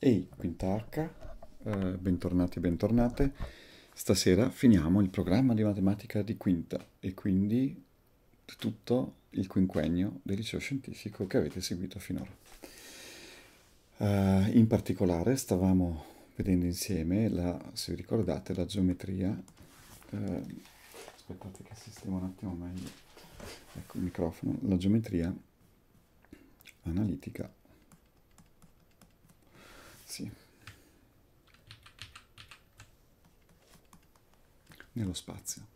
Ehi, Quintacca, eh, bentornati e bentornate. Stasera finiamo il programma di matematica di quinta e quindi tutto il quinquennio del liceo scientifico che avete seguito finora. Uh, in particolare stavamo vedendo insieme, la, se vi ricordate, la geometria. Uh, aspettate che sistemo un attimo meglio. Ecco il microfono. La geometria analitica spazi nello spazio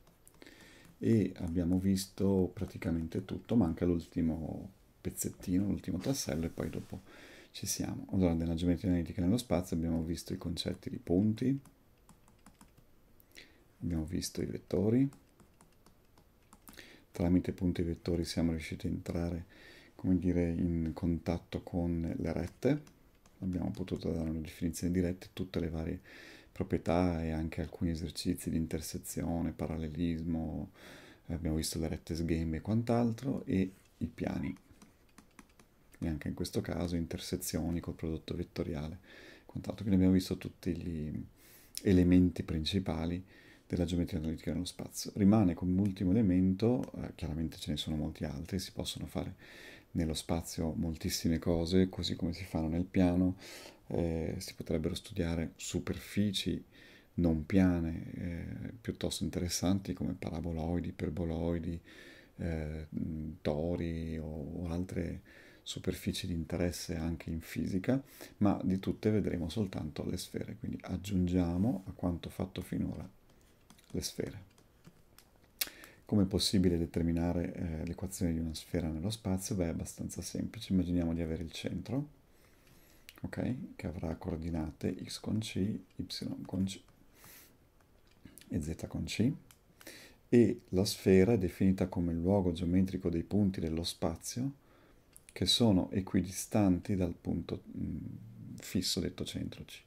e abbiamo visto praticamente tutto manca l'ultimo pezzettino l'ultimo tassello e poi dopo ci siamo allora nella geometria analitica nello spazio abbiamo visto i concetti di punti abbiamo visto i vettori tramite punti e vettori siamo riusciti a entrare come dire in contatto con le rette abbiamo potuto dare una definizione diretta di tutte le varie proprietà e anche alcuni esercizi di intersezione, parallelismo, abbiamo visto le rette sghembe e quant'altro, e i piani. E anche in questo caso intersezioni col prodotto vettoriale e quant'altro. Quindi abbiamo visto tutti gli elementi principali della geometria analitica nello spazio. Rimane come ultimo elemento, eh, chiaramente ce ne sono molti altri, si possono fare nello spazio moltissime cose, così come si fanno nel piano, eh, si potrebbero studiare superfici non piane, eh, piuttosto interessanti come paraboloidi, iperboloidi, eh, tori o, o altre superfici di interesse anche in fisica, ma di tutte vedremo soltanto le sfere, quindi aggiungiamo a quanto fatto finora le sfere. Come è possibile determinare eh, l'equazione di una sfera nello spazio? Beh, è abbastanza semplice. Immaginiamo di avere il centro, okay, che avrà coordinate x con c, y con c e z con c, e la sfera è definita come il luogo geometrico dei punti dello spazio che sono equidistanti dal punto mh, mm, fisso detto centro C.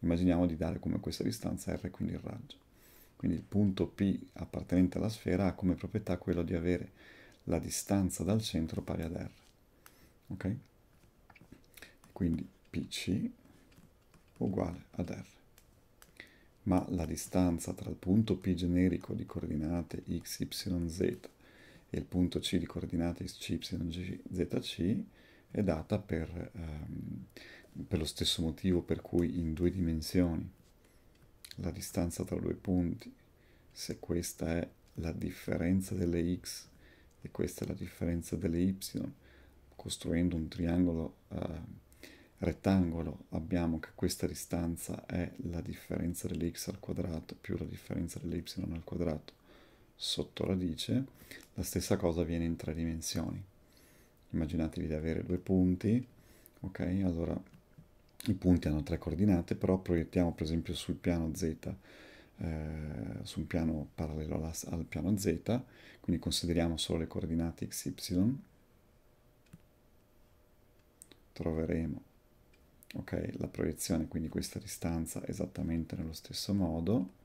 Immaginiamo di dare come questa distanza R, quindi il raggio. Quindi il punto P appartenente alla sfera ha come proprietà quello di avere la distanza dal centro pari ad R. Ok? Quindi PC uguale ad R. Ma la distanza tra il punto P generico di coordinate x, y, z e il punto C di coordinate x, y, z, c è data per, ehm, per lo stesso motivo per cui in due dimensioni la distanza tra due punti, se questa è la differenza delle x e questa è la differenza delle y, costruendo un triangolo eh, rettangolo abbiamo che questa distanza è la differenza delle x al quadrato più la differenza delle y al quadrato sotto radice, la stessa cosa avviene in tre dimensioni. Immaginatevi di avere due punti, ok? Allora i punti hanno tre coordinate, però proiettiamo per esempio sul piano z, eh, su un piano parallelo alla, al piano z, quindi consideriamo solo le coordinate x, y, troveremo okay, la proiezione, quindi questa distanza esattamente nello stesso modo,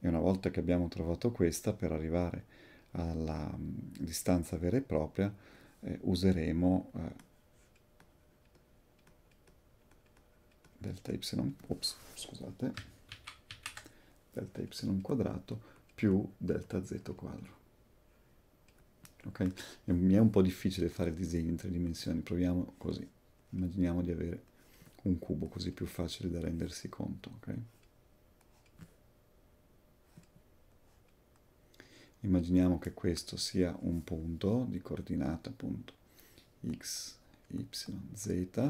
e una volta che abbiamo trovato questa, per arrivare alla mh, mm, distanza vera e propria, eh, useremo... Eh, delta y, ops, scusate, delta y quadrato più delta z quadro. Ok? E mi è un po' difficile fare disegni in tre dimensioni, proviamo così. Immaginiamo di avere un cubo così più facile da rendersi conto, ok? Immaginiamo che questo sia un punto di coordinata appunto x, y, z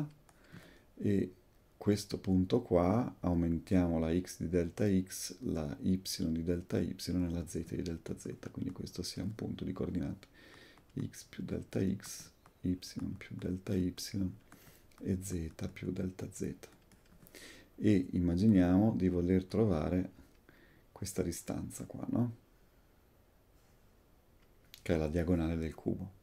e questo punto qua aumentiamo la x di delta x, la y di delta y e la z di delta z, quindi questo sia un punto di coordinate x più delta x, y più delta y e z più delta z. E immaginiamo di voler trovare questa distanza qua, no? Che è la diagonale del cubo.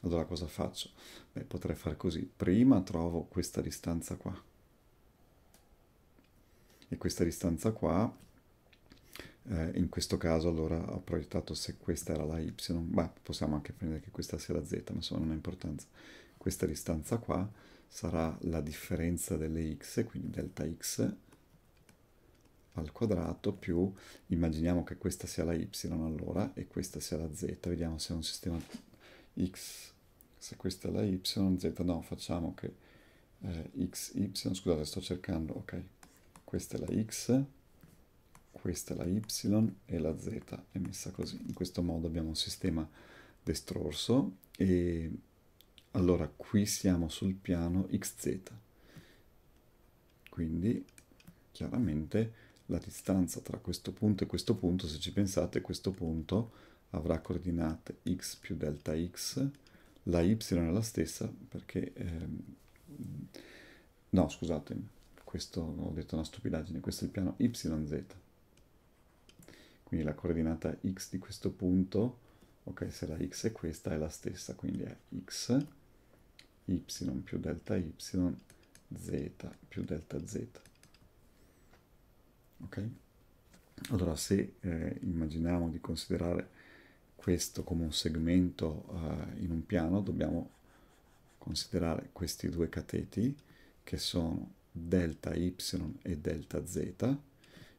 Allora cosa faccio? Beh, potrei fare così. Prima trovo questa distanza qua e questa distanza qua, eh, in questo caso allora ho proiettato se questa era la y, beh possiamo anche prendere che questa sia la z, ma insomma non ha importanza, questa distanza qua sarà la differenza delle x, quindi delta x al quadrato più, immaginiamo che questa sia la y allora e questa sia la z, vediamo se è un sistema x, se questa è la y, z, no, facciamo che eh, y scusate sto cercando, ok, questa è la x, questa è la y e la z è messa così. In questo modo abbiamo un sistema destrorso e allora qui siamo sul piano xz. Quindi chiaramente la distanza tra questo punto e questo punto, se ci pensate, questo punto avrà coordinate x più delta x, la y è la stessa perché... Ehm, no, scusatemi, questo ho detto una stupidaggine, questo è il piano YZ. Quindi la coordinata x di questo punto, ok, se la x è questa è la stessa, quindi è x, y più delta y, z più delta z. Ok? Allora, se eh, immaginiamo di considerare questo come un segmento eh, in un piano, dobbiamo considerare questi due cateti che sono delta y e delta z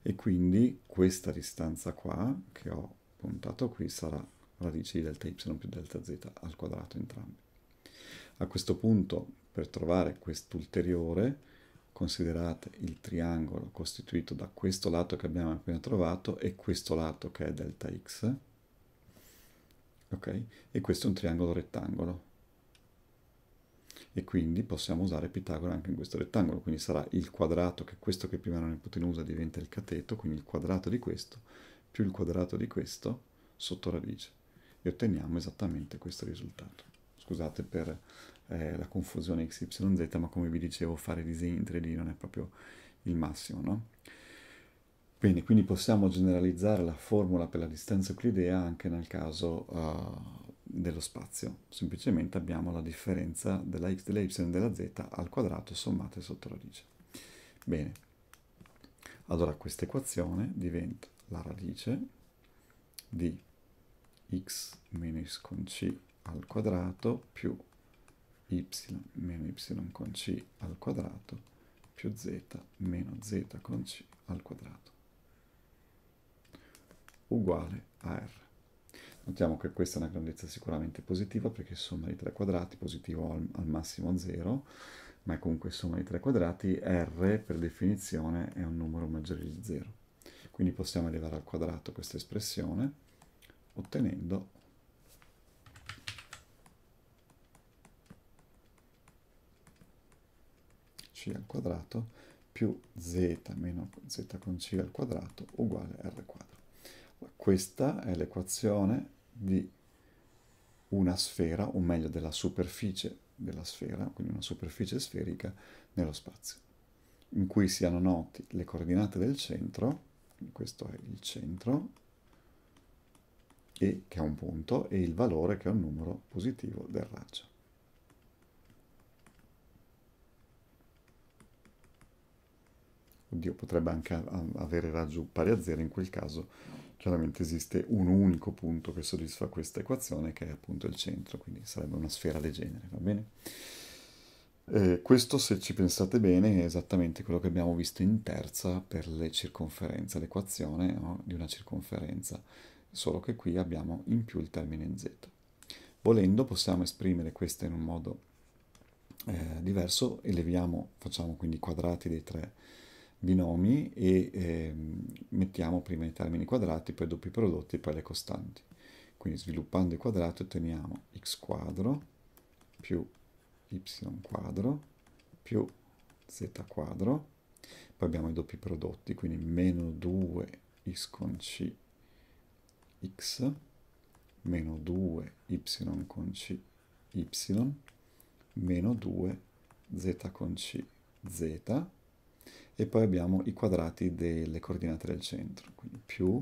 e quindi questa distanza qua che ho puntato qui sarà radice di delta y più delta z al quadrato entrambi. A questo punto per trovare quest'ulteriore considerate il triangolo costituito da questo lato che abbiamo appena trovato e questo lato che è delta x ok? e questo è un triangolo rettangolo e quindi possiamo usare Pitagora anche in questo rettangolo, quindi sarà il quadrato che questo che prima era un'ipotenusa diventa il cateto, quindi il quadrato di questo più il quadrato di questo sotto radice e otteniamo esattamente questo risultato. Scusate per eh, la confusione XYZ, ma come vi dicevo fare disegni in 3D non è proprio il massimo, no? Bene, quindi possiamo generalizzare la formula per la distanza euclidea anche nel caso uh, dello spazio, semplicemente abbiamo la differenza della x, della y e della z al quadrato sommate sotto radice. Bene, allora questa equazione diventa la radice di x meno x con c al quadrato più y meno y con c al quadrato più z meno z con c al quadrato uguale a r. Notiamo che questa è una grandezza sicuramente positiva perché somma di tre quadrati, positivo al, al massimo 0, ma è comunque somma di tre quadrati, r per definizione è un numero maggiore di 0. Quindi possiamo elevare al quadrato questa espressione ottenendo c al quadrato più z meno z con c al quadrato uguale r quadro. Questa è l'equazione di una sfera, o meglio della superficie della sfera, quindi una superficie sferica nello spazio, in cui siano noti le coordinate del centro, questo è il centro, e che è un punto, e il valore che è un numero positivo del raggio. Oddio, potrebbe anche avere raggio pari a zero, in quel caso chiaramente esiste un unico punto che soddisfa questa equazione che è appunto il centro, quindi sarebbe una sfera del genere, va bene? Eh, questo, se ci pensate bene, è esattamente quello che abbiamo visto in terza per le circonferenze, l'equazione no, di una circonferenza, solo che qui abbiamo in più il termine z. Volendo possiamo esprimere questa in un modo eh, diverso, eleviamo, facciamo quindi i quadrati dei tre binomi e eh, mettiamo prima i termini quadrati, poi i doppi prodotti e poi le costanti. Quindi sviluppando il quadrato otteniamo x quadro più y quadro più z quadro, poi abbiamo i doppi prodotti, quindi meno 2 x con c x meno 2 y con c y meno 2 z con c z e poi abbiamo i quadrati delle coordinate del centro, quindi più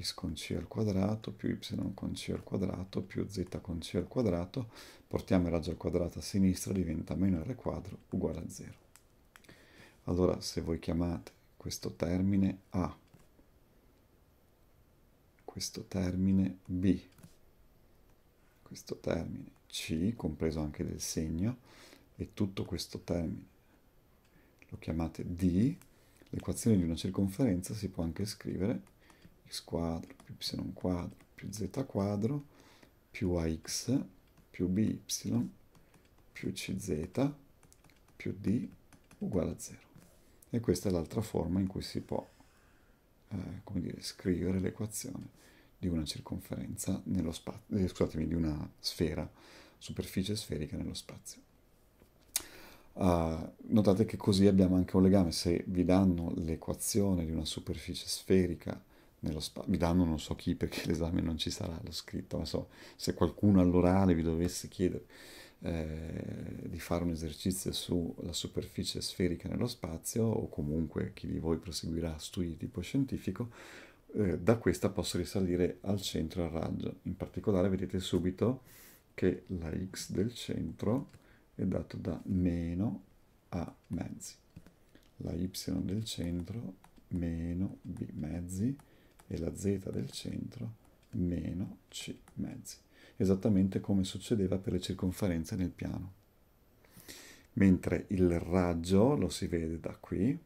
x con c al quadrato più y con c al quadrato più z con c al quadrato, portiamo il raggio al quadrato a sinistra, diventa meno r quadro uguale a 0. Allora se voi chiamate questo termine A, questo termine B, questo termine C, compreso anche del segno, e tutto questo termine lo chiamate D, l'equazione di una circonferenza si può anche scrivere x quadro più y quadro più z quadro più ax più by più cz più d uguale a 0. E questa è l'altra forma in cui si può eh, come dire, scrivere l'equazione di una circonferenza nello spazio, eh, scusatemi, di una sfera, superficie sferica nello spazio. Uh, notate che così abbiamo anche un legame, se vi danno l'equazione di una superficie sferica nello spazio, vi danno non so chi perché l'esame non ci sarà, l'ho scritto, ma so, se qualcuno all'orale vi dovesse chiedere eh, di fare un esercizio sulla superficie sferica nello spazio o comunque chi di voi proseguirà studi di tipo scientifico, eh, da questa posso risalire al centro al raggio, in particolare vedete subito che la x del centro è dato da meno a mezzi. La y del centro meno b mezzi e la z del centro meno c mezzi, esattamente come succedeva per le circonferenze nel piano. Mentre il raggio lo si vede da qui,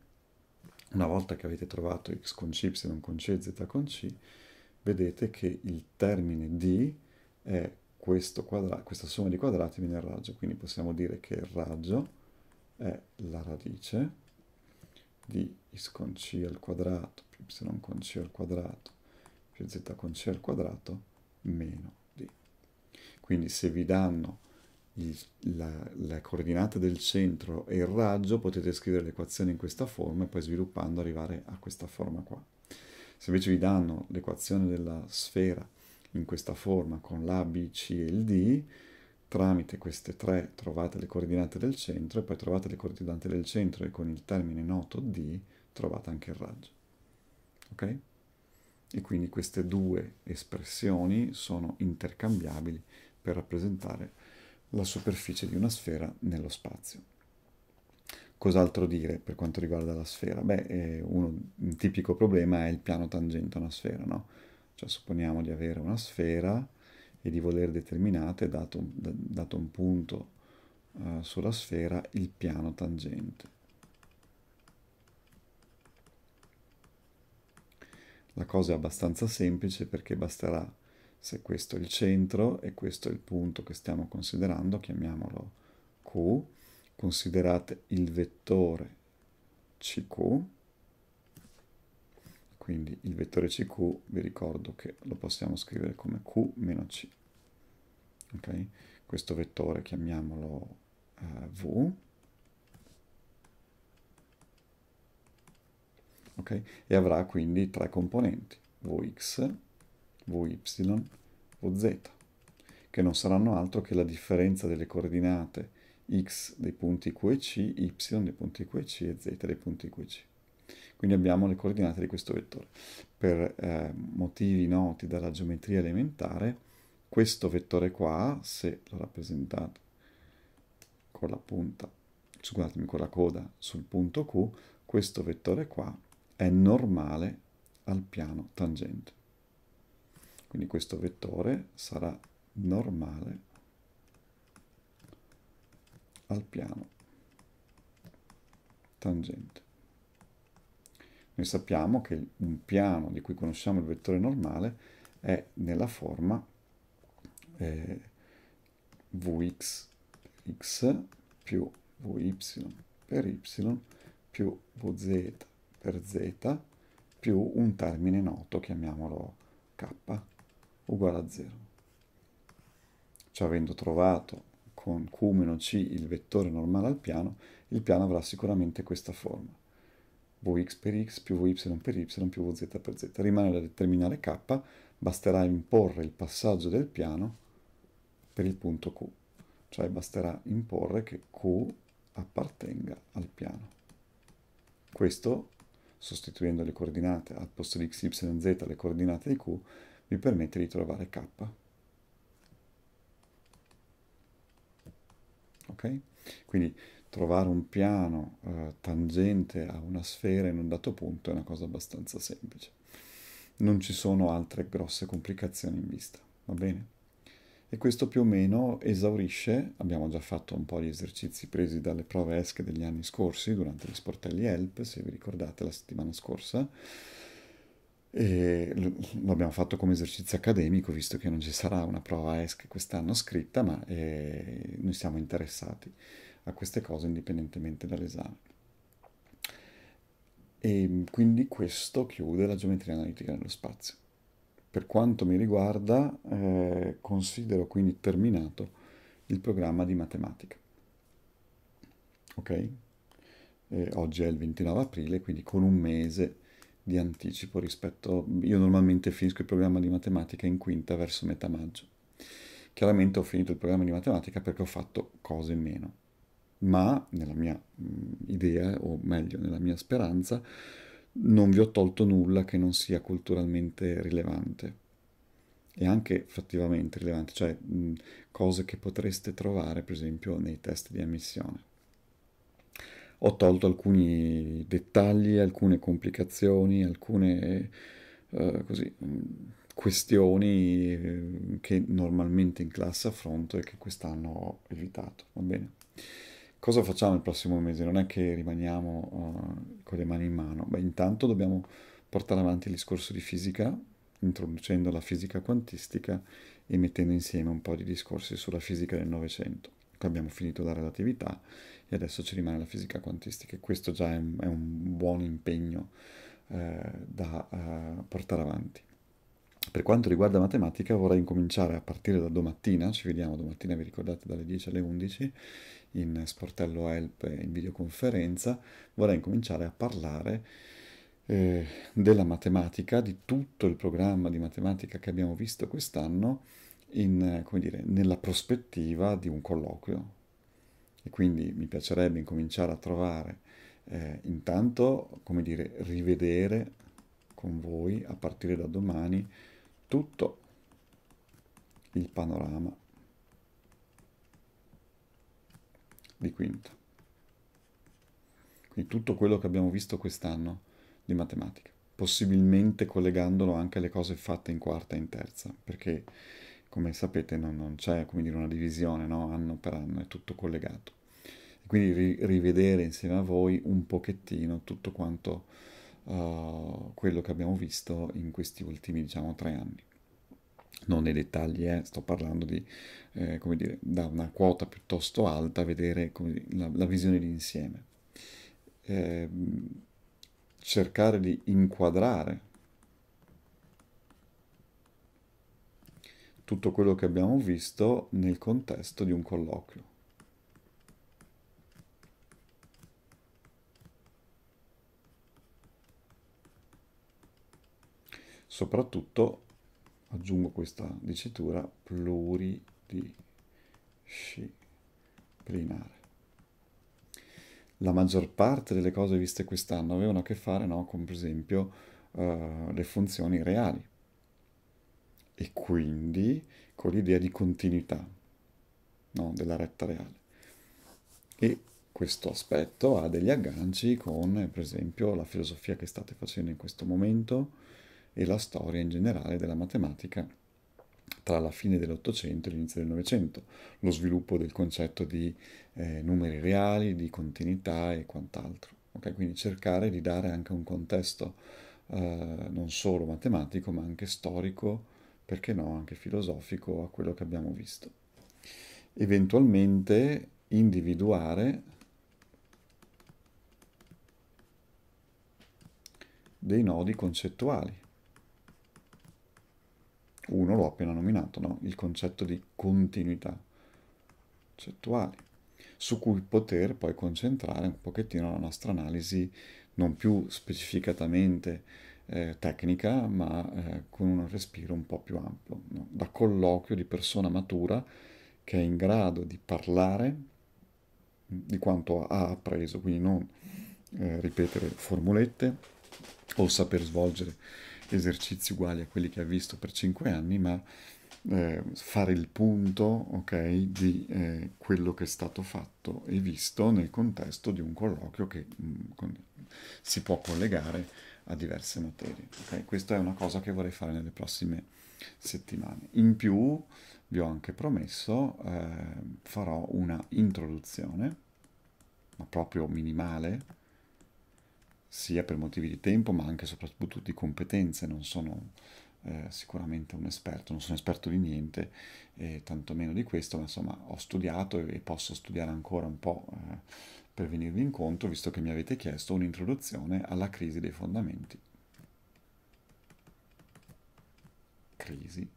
una volta che avete trovato x con c, y con c, z con c, vedete che il termine d è quadra- questa somma di quadrati viene il raggio, quindi possiamo dire che il raggio è la radice di x con c al quadrato più y con c al quadrato più z con c al quadrato meno d. Quindi se vi danno il, la, la, coordinata del centro e il raggio potete scrivere l'equazione in questa forma e poi sviluppando arrivare a questa forma qua. Se invece vi danno l'equazione della sfera in questa forma con l'A, B, C e il D, tramite queste tre trovate le coordinate del centro e poi trovate le coordinate del centro e con il termine noto D trovate anche il raggio. Ok? E quindi queste due espressioni sono intercambiabili per rappresentare la superficie di una sfera nello spazio. Cos'altro dire per quanto riguarda la sfera? Beh, eh, uno, un tipico problema è il piano tangente a una sfera, no? Cioè supponiamo di avere una sfera e di voler determinare, dato, dato un punto uh, sulla sfera, il piano tangente. La cosa è abbastanza semplice perché basterà se questo è il centro e questo è il punto che stiamo considerando, chiamiamolo Q, considerate il vettore CQ quindi il vettore CQ vi ricordo che lo possiamo scrivere come Q-C. meno Ok? Questo vettore chiamiamolo eh, V. Okay? E avrà quindi tre componenti, Vx, Vy, Vz, che non saranno altro che la differenza delle coordinate x dei punti Q e C, y dei punti Q e C e z dei punti Q e C. Quindi abbiamo le coordinate di questo vettore. Per eh, motivi noti dalla geometria elementare, questo vettore qua, se lo rappresentate con la punta, scusatemi, con la coda sul punto Q, questo vettore qua è normale al piano tangente. Quindi questo vettore sarà normale al piano tangente. Noi sappiamo che un piano di cui conosciamo il vettore normale è nella forma eh, vx x più vy per y più vz per z più un termine noto, chiamiamolo k, uguale a 0. Cioè avendo trovato con q-c il vettore normale al piano, il piano avrà sicuramente questa forma. Vx per x più Vy per y più Vz per z. Rimane da determinare k, basterà imporre il passaggio del piano per il punto Q, cioè basterà imporre che Q appartenga al piano. Questo, sostituendo le coordinate al posto di x, y, z, le coordinate di Q, vi permette di trovare k. Okay? Quindi trovare un piano eh, tangente a una sfera in un dato punto è una cosa abbastanza semplice. Non ci sono altre grosse complicazioni in vista, va bene? E questo più o meno esaurisce, abbiamo già fatto un po' di esercizi presi dalle prove ESC degli anni scorsi durante gli sportelli HELP, se vi ricordate la settimana scorsa, lo abbiamo fatto come esercizio accademico, visto che non ci sarà una prova ESC quest'anno scritta, ma eh, noi siamo interessati a queste cose indipendentemente dall'esame. E quindi questo chiude la geometria analitica nello spazio. Per quanto mi riguarda, eh, considero quindi terminato il programma di matematica. Ok? Eh, oggi è il 29 aprile, quindi con un mese di anticipo rispetto... Io normalmente finisco il programma di matematica in quinta verso metà maggio. Chiaramente ho finito il programma di matematica perché ho fatto cose in meno. Ma nella mia idea, o meglio, nella mia speranza, non vi ho tolto nulla che non sia culturalmente rilevante e anche fattivamente rilevante, cioè mh, cose che potreste trovare per esempio nei test di ammissione ho tolto alcuni dettagli, alcune complicazioni, alcune eh, così, questioni eh, che normalmente in classe affronto e che quest'anno ho evitato. Va bene. Cosa facciamo il prossimo mese? Non è che rimaniamo uh, con le mani in mano. Beh, intanto dobbiamo portare avanti il discorso di fisica, introducendo la fisica quantistica e mettendo insieme un po' di discorsi sulla fisica del Novecento. Abbiamo finito la relatività e adesso ci rimane la fisica quantistica e questo già è un, è un buon impegno eh, da eh, portare avanti. Per quanto riguarda matematica vorrei incominciare a partire da domattina, ci vediamo domattina, vi ricordate, dalle 10 alle 11 in sportello help in videoconferenza, vorrei incominciare a parlare eh, della matematica, di tutto il programma di matematica che abbiamo visto quest'anno in, dire, nella prospettiva di un colloquio, e quindi mi piacerebbe incominciare a trovare eh, intanto, come dire, rivedere con voi a partire da domani tutto il panorama di quinta. Quindi tutto quello che abbiamo visto quest'anno di matematica, possibilmente collegandolo anche alle cose fatte in quarta e in terza, perché come sapete non, non c'è come dire, una divisione no? anno per anno, è tutto collegato quindi ri- rivedere insieme a voi un pochettino tutto quanto uh, quello che abbiamo visto in questi ultimi, diciamo, tre anni. Non nei dettagli, eh, sto parlando di, eh, come dire, da una quota piuttosto alta, vedere dire, la, la, visione di insieme. Eh, cercare di inquadrare tutto quello che abbiamo visto nel contesto di un colloquio. soprattutto aggiungo questa dicitura pluridisciplinare. La maggior parte delle cose viste quest'anno avevano a che fare no, con, per esempio, uh, le funzioni reali e quindi con l'idea di continuità no, della retta reale. E questo aspetto ha degli agganci con, per esempio, la filosofia che state facendo in questo momento, e la storia in generale della matematica tra la fine dell'Ottocento e l'inizio del Novecento, lo sviluppo del concetto di eh, numeri reali, di continuità e quant'altro. Okay? Quindi cercare di dare anche un contesto eh, non solo matematico, ma anche storico, perché no, anche filosofico a quello che abbiamo visto. Eventualmente individuare dei nodi concettuali uno l'ho appena nominato, no? il concetto di continuità concettuale, su cui poter poi concentrare un pochettino la nostra analisi non più specificatamente eh, tecnica, ma eh, con un respiro un po' più ampio, no? da colloquio di persona matura che è in grado di parlare mm, di quanto ha appreso, quindi non eh, ripetere formulette o saper svolgere esercizi uguali a quelli che ha visto per cinque anni, ma eh, fare il punto okay, di eh, quello che è stato fatto e visto nel contesto di un colloquio che mh, mm, con, si può collegare a diverse materie. Okay? Questa è una cosa che vorrei fare nelle prossime settimane. In più, vi ho anche promesso, eh, farò una introduzione, ma proprio minimale, sia per motivi di tempo ma anche e soprattutto di competenze, non sono eh, sicuramente un esperto, non sono esperto di niente, eh, tantomeno di questo, ma insomma ho studiato e, posso studiare ancora un po' eh, per venirvi incontro, visto che mi avete chiesto un'introduzione alla crisi dei fondamenti. Crisi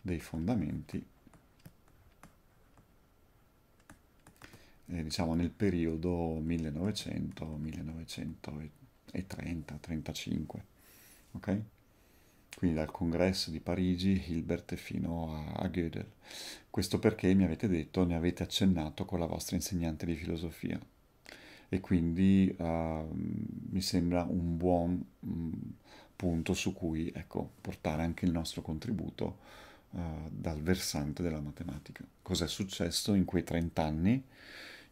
dei fondamenti, eh, diciamo nel periodo 1900-1910 e 30, 35, ok? Quindi dal congresso di Parigi, Hilbert fino a, a Gödel. Questo perché mi avete detto, ne avete accennato con la vostra insegnante di filosofia. E quindi uh, mi sembra un buon mh, mm, punto su cui ecco, portare anche il nostro contributo uh, dal versante della matematica. Cos'è successo in quei 30 anni?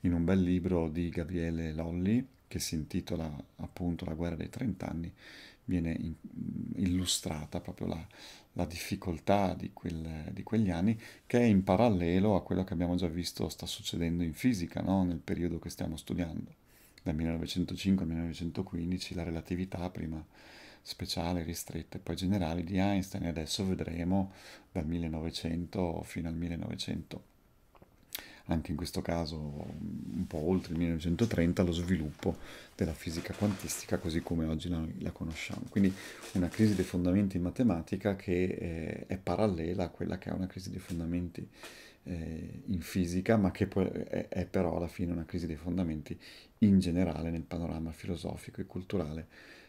In un bel libro di Gabriele Lolli, che si intitola appunto La guerra dei trent'anni, viene in, illustrata proprio la, la difficoltà di, quel, di, quegli anni, che è in parallelo a quello che abbiamo già visto sta succedendo in fisica no? nel periodo che stiamo studiando. Dal 1905 al 1915 la relatività prima speciale, ristretta e poi generale di Einstein e adesso vedremo dal 1900 fino al 1900 anche in questo caso un po' oltre il 1930, lo sviluppo della fisica quantistica così come oggi la, la conosciamo. Quindi una crisi dei fondamenti in matematica che eh, è parallela a quella che è una crisi dei fondamenti eh, in fisica, ma che è, è però alla fine una crisi dei fondamenti in generale nel panorama filosofico e culturale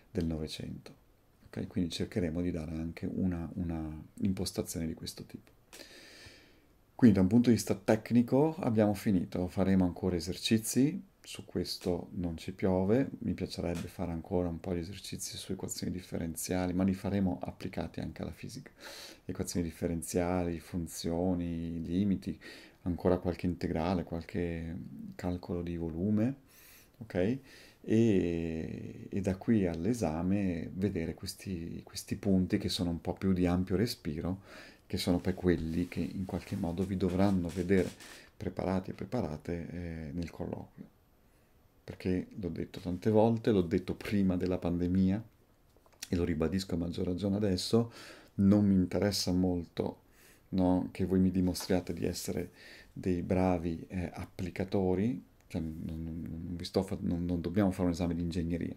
del Novecento. Okay? Quindi cercheremo di dare anche una, una impostazione di questo tipo. Quindi da un punto di vista tecnico abbiamo finito, faremo ancora esercizi, su questo non ci piove, mi piacerebbe fare ancora un po' di esercizi su equazioni differenziali, ma li faremo applicati anche alla fisica. Equazioni differenziali, funzioni, limiti, ancora qualche integrale, qualche calcolo di volume, ok? E, e da qui all'esame vedere questi, questi punti che sono un po' più di ampio respiro che sono poi quelli che in qualche modo vi dovranno vedere preparati e preparate eh, nel colloquio. Perché l'ho detto tante volte, l'ho detto prima della pandemia e lo ribadisco a maggior ragione adesso, non mi interessa molto no, che voi mi dimostriate di essere dei bravi eh, applicatori, cioè, non, non, non, fa- non dobbiamo fare un esame di ingegneria,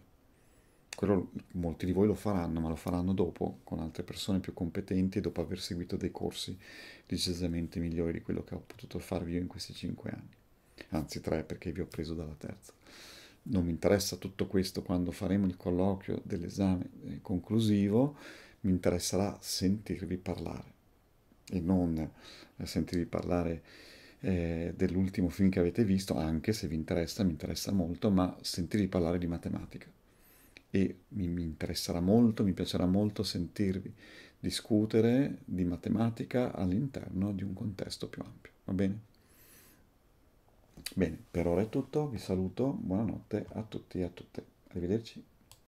quello molti di voi lo faranno, ma lo faranno dopo, con altre persone più competenti e dopo aver seguito dei corsi decisamente migliori di quello che ho potuto farvi io in questi cinque anni. Anzi, tre, perché vi ho preso dalla terza. Non mi interessa tutto questo quando faremo il colloquio dell'esame eh, conclusivo, mi interesserà sentirvi parlare e non eh, sentirvi parlare eh, dell'ultimo film che avete visto, anche se vi interessa, mi interessa molto, ma sentirvi parlare di matematica e mi, mi interesserà molto, mi piacerà molto sentirvi discutere di matematica all'interno di un contesto più ampio. Va bene? Bene, per ora è tutto, vi saluto, buonanotte a tutti e a tutte. Arrivederci.